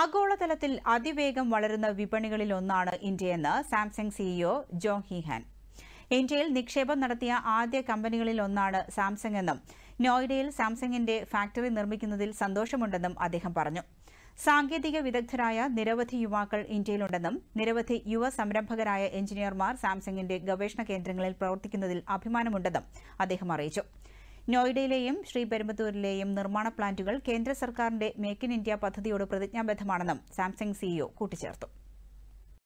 ആഗോളതലത്തിൽ അതിവേഗം വളരുന്ന വിപണികളിൽ ഒന്നാണ് ഇന്ത്യയെന്ന് സാംസങ് സിഇഒ e ജോ ഹിഹാൻ ഇന്ത്യയിൽ നിക്ഷേപം നടത്തിയ ആദ്യ കമ്പനികളിൽ ഒന്നാണ് സാംസങ് എന്നും നോയിഡയിൽ സാംസങ്ങിന്റെ ഫാക്ടറി നിർമ്മിക്കുന്നതിൽ സന്തോഷമുണ്ടെന്നും അദ്ദേഹം പറഞ്ഞു സാങ്കേതിക വിദഗ്ധരായ നിരവധി യുവാക്കൾ ഇന്ത്യയിലുണ്ടെന്നും നിരവധി യുവ സംരംഭകരായ എഞ്ചിനീയർമാർ സാംസങ്ങിന്റെ ഗവേഷണ കേന്ദ്രങ്ങളിൽ പ്രവർത്തിക്കുന്നതിൽ അഭിമാനമുണ്ടെന്നും അദ്ദേഹം അറിയിച്ചു നോയിഡയിലെയും ശ്രീപെരുമ്പത്തൂരിലെയും നിർമ്മാണ പ്ലാന്റുകൾ കേന്ദ്ര സർക്കാരിന്റെ മേക്ക് ഇൻ ഇന്ത്യ പദ്ധതിയോട് പ്രതിജ്ഞാബദ്ധമാണെന്നും സാംസങ് സിഇഒ കൂട്ടിച്ചേർത്തു